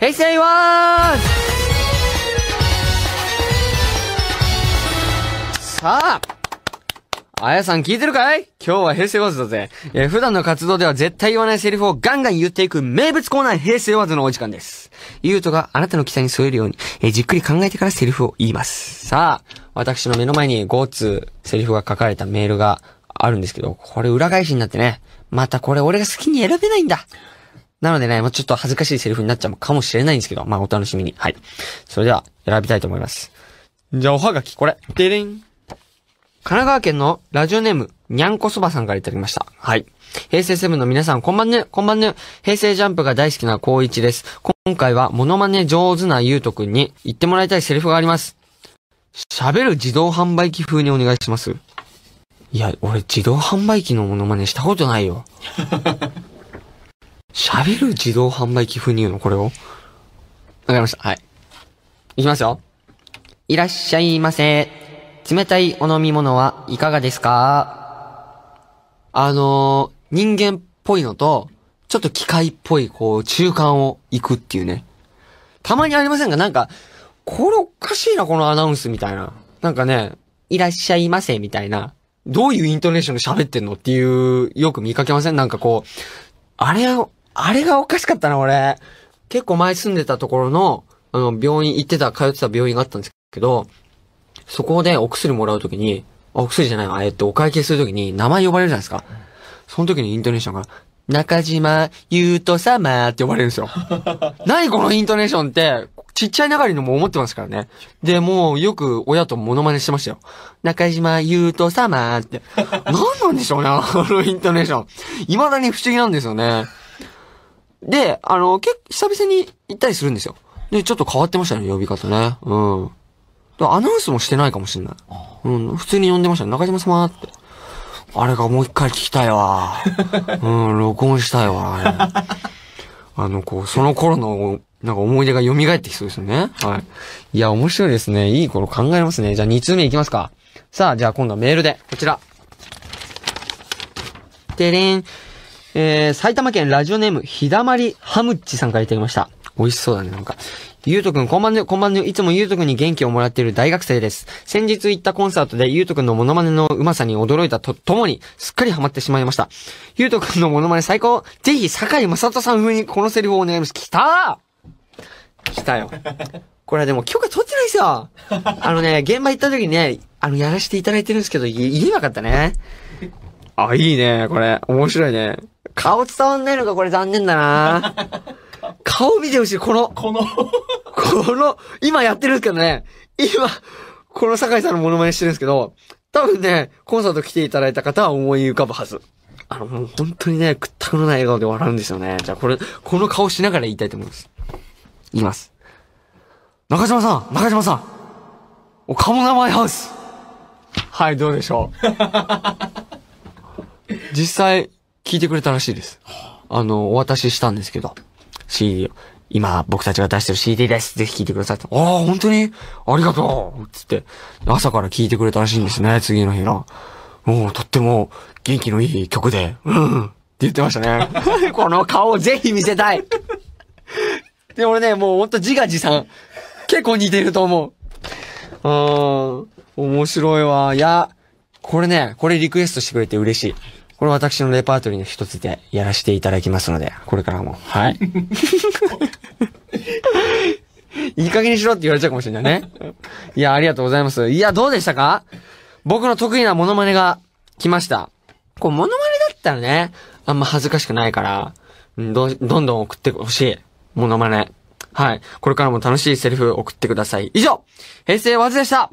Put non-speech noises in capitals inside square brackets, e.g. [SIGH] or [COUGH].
平成はさああやさん聞いてるかい今日は平成ワーズだぜ。えー、普段の活動では絶対言わないセリフをガンガン言っていく名物コーナー平成ワーズのお時間です。ゆうとがあなたの期待に添えるように、えー、じっくり考えてからセリフを言います。さあ、私の目の前にゴーツセリフが書かれたメールがあるんですけど、これ裏返しになってね。またこれ俺が好きに選べないんだ。なのでね、もうちょっと恥ずかしいセリフになっちゃうかもしれないんですけど、まあお楽しみに。はい。それでは、選びたいと思います。じゃあ、おはがき、これ。でれん。神奈川県のラジオネーム、にゃんこそばさんからいただきました。はい。平成セブンの皆さん、こんばんね、こんばんね。平成ジャンプが大好きな高一です。今回は、モノマネ上手なゆうとくんに言ってもらいたいセリフがあります。喋る自動販売機風にお願いします。いや、俺自動販売機のモノマネしたことないよ。べる自動販売機風に言うのこれをわかりました。はい。いきますよ。いらっしゃいませ。冷たいお飲み物はいかがですかあのー、人間っぽいのと、ちょっと機械っぽい、こう、中間を行くっていうね。たまにありませんが、なんか、これおかしいな、このアナウンスみたいな。なんかね、いらっしゃいませ、みたいな。どういうイントネーションで喋ってんのっていう、よく見かけませんなんかこう、あれを、あれがおかしかったな、俺。結構前住んでたところの、あの、病院行ってた、通ってた病院があったんですけど、そこでお薬もらうときに、お薬じゃないわ、えっと、お会計するときに名前呼ばれるじゃないですか。その時にイントネーションが、中島ゆうと様って呼ばれるんですよ。[LAUGHS] 何このイントネーションって、ちっちゃい流れのも思ってますからね。で、もうよく親とモノマネしてましたよ。中島ゆうと様って。[LAUGHS] 何なんでしょうね、このイントネーション。未だに不思議なんですよね。で、あの、結構久々に行ったりするんですよ。で、ちょっと変わってましたね、呼び方ね。うん。アナウンスもしてないかもしれない。うん、普通に呼んでました、ね、中島様って。あれがもう一回聞きたいわ。[LAUGHS] うん、録音したいわ。ああの、こう、その頃の、なんか思い出が蘇ってきそうですね。はい。いや、面白いですね。いい頃考えますね。じゃあ二通目いきますか。さあ、じゃあ今度はメールで、こちら。てれん。えー、埼玉県ラジオネーム、ひだまりはむっちさんからいただきました。美味しそうだね、なんか。ゆうとくん、こんばんね、こんばんね、いつもゆうとくんに元気をもらっている大学生です。先日行ったコンサートでゆうとくんのモノマネのうまさに驚いたと、ともに、すっかりハマってしまいました。ゆうとくんのモノマネ最高ぜひ、坂井正人さん風にこのセリフをお願いします。来たー来たよ。これはでも許可取ってないさ。あのね、現場行った時にね、あの、やらせていただいてるんですけど、言えなかったね。あ、いいね、これ。面白いね。顔伝わんないのか、これ残念だな [LAUGHS] 顔見てほしい、この。このこの、今やってるんですけどね。今、この酒井さんのモノマネしてるんですけど、多分ね、コンサート来ていただいた方は思い浮かぶはず。あの、もう本当にね、くったくのない笑顔で笑うんですよね。じゃあこれ、この顔しながら言いたいと思います。言います。中島さん中島さんお、かも名前ハウスはい、どうでしょう [LAUGHS] 実際、聞いてくれたらしいです。あの、お渡ししたんですけど、CD を。今、僕たちが出してる CD です。ぜひ聴いてください。ああ、本当にありがとうつって、朝から聴いてくれたらしいんですね、次の日の。もう、とっても元気のいい曲で、うん、って言ってましたね。[LAUGHS] この顔をぜひ見せたいで、俺ね、もうほんと自画自賛。結構似てると思う。うん、面白いわ。いや、これね、これリクエストしてくれて嬉しい。これ私のレパートリーの一つでやらせていただきますので、これからも。はい。[LAUGHS] いい加減にしろって言われちゃうかもしれないね。いや、ありがとうございます。いや、どうでしたか僕の得意なモノマネが来ました。こう、モノマネだったらね、あんま恥ずかしくないから、ど、どんどん送ってほしい。モノマネ。はい。これからも楽しいセリフ送ってください。以上平成ワズでした